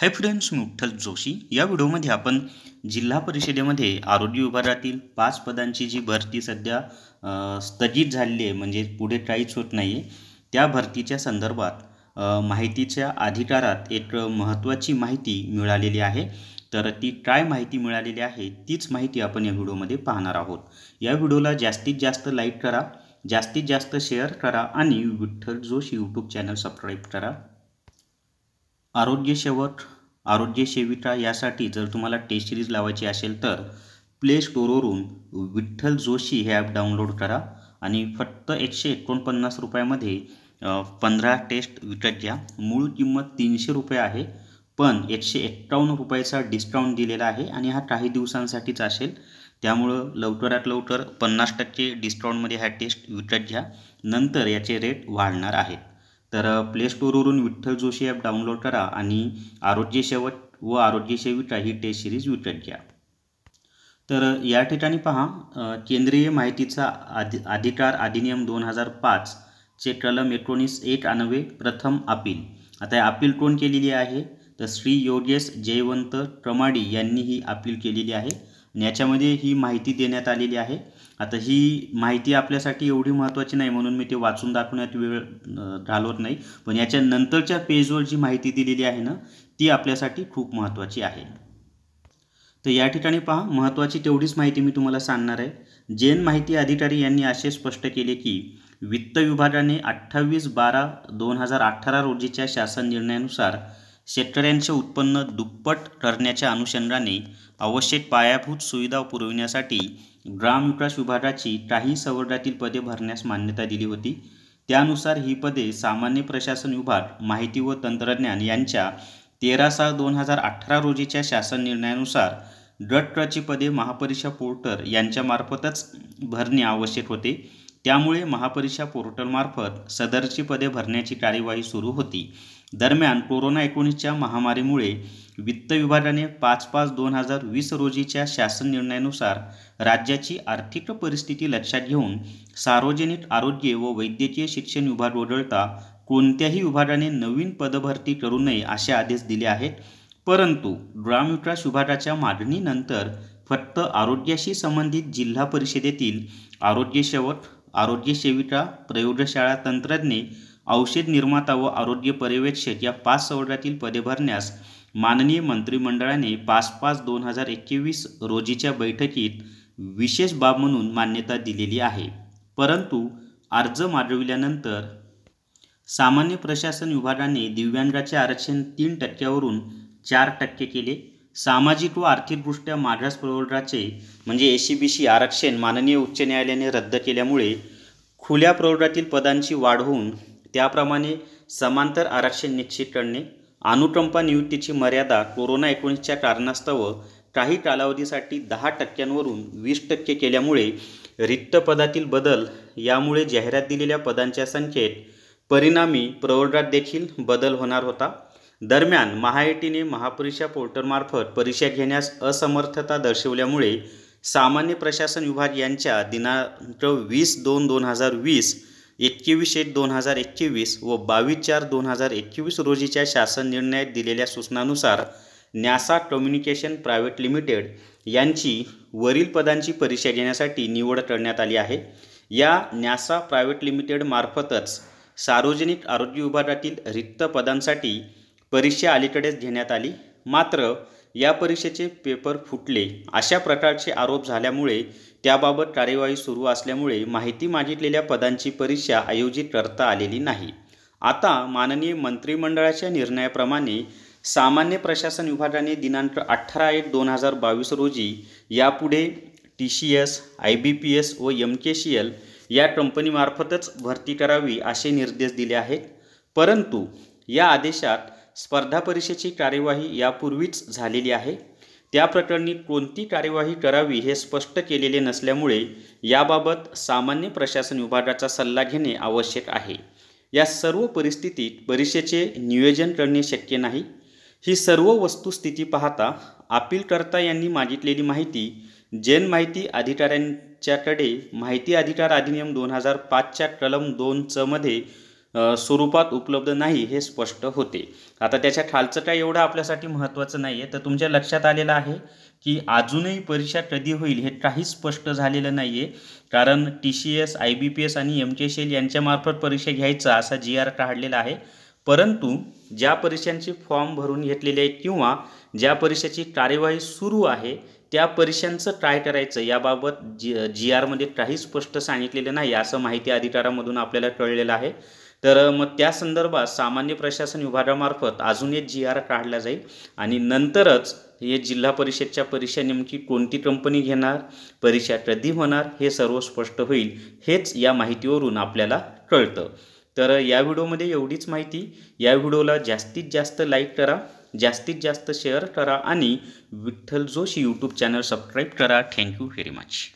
hi friends मी मुठ्ठल जोशी या व्हिडिओमध्ये आपण जिल्हा परिषदेमध्ये आरोग्य विभागातील पाच पदांची जी भरती सध्या स्थगित झालेली आहे म्हणजे पुढे ट्राईच होत नाही आहे त्या भरतीच्या संदर्भात माहितीच्या अधिकारात एक महत्त्वाची माहिती मिळालेली आहे तर ती काय माहिती मिळालेली आहे तीच माहिती आपण या व्हिडिओमध्ये पाहणार आहोत या व्हिडिओला जास्तीत जास्त लाईक करा जास्तीत जास्त शेअर करा आणि Vitthal Joshi YouTube channel subscribe करा आरोग्य शेवट आरोग्य सेविका यासाठी जर तुम्हाला टेस्ट सिरीज लावायची असेल तर प्ले स्टोरवरून विठ्ठल जोशी हे ॲप डाउनलोड करा आणि फक्त एकशे एकोणपन्नास रुपयामध्ये पंधरा टेस्ट विकत घ्या मूळ किंमत तीनशे रुपये आहे पण एकशे एक्कावन्न रुपयाचा डिस्काउंट दिलेला आहे आणि हा काही दिवसांसाठीच असेल त्यामुळं लवकरात लवकर पन्नास टक्के डिस्काउंटमध्ये हा टेस्ट विकत घ्या नंतर याचे रेट वाढणार आहेत तर प्ले स्टोरवरून विठ्ठल जोशी ॲप डाउनलोड करा आणि आरोग्य शेवट व आरोग्य सेविका ही टेस्ट सिरीज विकत घ्या तर या ठिकाणी पहा केंद्रीय माहितीचा अधि अधिकार अधिनियम दोन हजार पाच चे कलम एकोणीस एक अनवे प्रथम अपील आता अपील कोण केलेली आहे तर श्री योगेश जयवंत क्रमाडी यांनी ही अपील केलेली आहे याच्यामध्ये ही माहिती देण्यात आलेली आहे आता ही माहिती आपल्यासाठी एवढी महत्त्वाची नाही म्हणून मी ते वाचून दाखवण्यात वेळ घालवत नाही पण याच्या नंतरच्या पेजवर जी माहिती दिलेली आहे ना ती आपल्यासाठी खूप महत्त्वाची आहे तर या ठिकाणी पहा महत्त्वाची तेवढीच माहिती मी तुम्हाला सांगणार आहे जैन माहिती अधिकारी यांनी असे स्पष्ट केले की वित्त विभागाने अठ्ठावीस बारा दोन हजार अठरा रोजीच्या शासन निर्णयानुसार शेतकऱ्यांचे उत्पन्न दुप्पट करण्याच्या अनुषंगाने आवश्यक पायाभूत सुविधा पुरविण्यासाठी ग्रामविकास विभागाची काही सवर्गातील पदे भरण्यास मान्यता दिली होती त्यानुसार ही पदे सामान्य प्रशासन विभाग माहिती व तंत्रज्ञान यांच्या तेरा सहा दोन हजार अठरा रोजीच्या शासन निर्णयानुसार गट पदे महापरीक्षा पोर्टर यांच्यामार्फतच भरणे आवश्यक होते त्यामुळे महापरीक्षा पोर्टलमार्फत सदरची पदे भरण्याची कार्यवाही सुरू होती दरम्यान कोरोना एकोणीसच्या महामारीमुळे वित्त विभागाने पाच पाच दोन हजार वीस रोजीच्या शासन निर्णयानुसार राज्याची आर्थिक परिस्थिती लक्षात घेऊन सार्वजनिक आरोग्य व वैद्यकीय शिक्षण विभाग वगळता कोणत्याही विभागाने नवीन पदभरती करू नये असे आदेश दिले आहेत परंतु ग्रामविकास विभागाच्या मागणीनंतर फक्त आरोग्याशी संबंधित जिल्हा परिषदेतील आरोग्य आरोग्य सेविका प्रयोगशाळा तंत्रज्ञे औषध निर्माता व आरोग्य पर्यवेक्षक या पाच सवर्गातील पदे भरण्यास माननीय मंत्रिमंडळाने पाच पाच दोन हजार एकवीस रोजीच्या बैठकीत विशेष बाब म्हणून मान्यता दिलेली आहे परंतु अर्ज मागविल्यानंतर सामान्य प्रशासन विभागाने दिव्यांगाचे आरक्षण तीन टक्क्यावरून चार टक्के केले सामाजिक व आर्थिकदृष्ट्या मागास प्रवर्गाचे म्हणजे ए सी बी सी आरक्षण माननीय उच्च न्यायालयाने रद्द केल्यामुळे खुल्या प्रवर्गातील पदांची वाढ होऊन त्याप्रमाणे समांतर आरक्षण निश्चित करणे अनुकंपा नियुक्तीची मर्यादा कोरोना एकोणीसच्या कारणास्तव काही कालावधीसाठी दहा टक्क्यांवरून वीस टक्के केल्यामुळे रिक्त पदातील बदल यामुळे जाहिरात दिलेल्या पदांच्या संख्येत परिणामी प्रवर्गात देखील बदल होणार होता दरम्यान महाएटीने महापरीक्षा पोर्टलमार्फत परीक्षा घेण्यास असमर्थता दर्शवल्यामुळे सामान्य प्रशासन विभाग यांच्या दिनांक वीस दोन दोन हजार वीस एकवीस एक दोन हजार एकवीस व बावीस चार दोन हजार एकवीस रोजीच्या शासन निर्णयात दिलेल्या सूचनानुसार न्यासा कम्युनिकेशन प्रायव्हेट लिमिटेड यांची वरील पदांची परीक्षा घेण्यासाठी निवड करण्यात आली आहे या न्यासा प्रायव्हेट लिमिटेडमार्फतच सार्वजनिक आरोग्य विभागातील रिक्त पदांसाठी परीक्षा अलीकडेच घेण्यात आली मात्र या परीक्षेचे पेपर फुटले अशा प्रकारचे आरोप झाल्यामुळे त्याबाबत कार्यवाही सुरू असल्यामुळे माहिती मागितलेल्या पदांची परीक्षा आयोजित करता आलेली नाही आता माननीय मंत्रिमंडळाच्या निर्णयाप्रमाणे सामान्य प्रशासन विभागाने दिनांक अठरा एक दोन हजार बावीस रोजी यापुढे T C S I B P S व एम के सी एल या कंपनीमार्फतच भरती करावी असे निर्देश दिले आहेत परंतु या आदेशात स्पर्धा परीक्षेची कार्यवाही यापूर्वीच झालेली आहे त्या प्रकरणी कोणती कार्यवाही करावी हे स्पष्ट केलेले नसल्यामुळे याबाबत सामान्य प्रशासन विभागाचा सल्ला घेणे आवश्यक आहे या सर्व परिस्थितीत परीक्षेचे नियोजन करणे शक्य नाही ही सर्व वस्तुस्थिती पाहता अपीलकर्ता यांनी मागितलेली माहिती जन माहिती अधिकाऱ्यांच्याकडे माहिती अधिकार अधिनियम दोन हजार पाचच्या कलम दोन चमध्ये स्वरूपात उपलब्ध नाही हे स्पष्ट होते आता त्याच्या खालचं काय एवढं आपल्यासाठी महत्त्वाचं नाही आहे तर तुमच्या लक्षात आलेलं आहे की अजूनही परीक्षा कधी होईल हे काही स्पष्ट झालेलं नाही आहे कारण T C S I B P S आणि एम के एस एल यांच्यामार्फत परीक्षा घ्यायचा असा जी आर काढलेला आहे परंतु ज्या परीक्षांचे फॉर्म भरून घेतलेले आहेत किंवा ज्या परीक्षेची कार्यवाही सुरू आहे त्या परीक्षांचं काय करायचं याबाबत जी जी आरमध्ये काही स्पष्ट सांगितलेलं नाही असं माहिती अधिकारामधून आपल्याला कळलेलं आहे तर मग त्या संदर्भात सामान्य प्रशासन विभागामार्फत अजून एक जी आर काढला जाईल आणि नंतरच हे जिल्हा परिषदच्या परीक्षा नेमकी कोणती कंपनी घेणार परीक्षा कधी होणार हे सर्व स्पष्ट होईल हेच या माहितीवरून आपल्याला कळतं तर या व्हिडिओमध्ये एवढीच माहिती या व्हिडिओला जास्तीत जास्त लाईक करा जास्तीत जास्त शेअर करा आणि Vitthal Joshi YouTube channel subscribe करा थँक्यू व्हेरी मच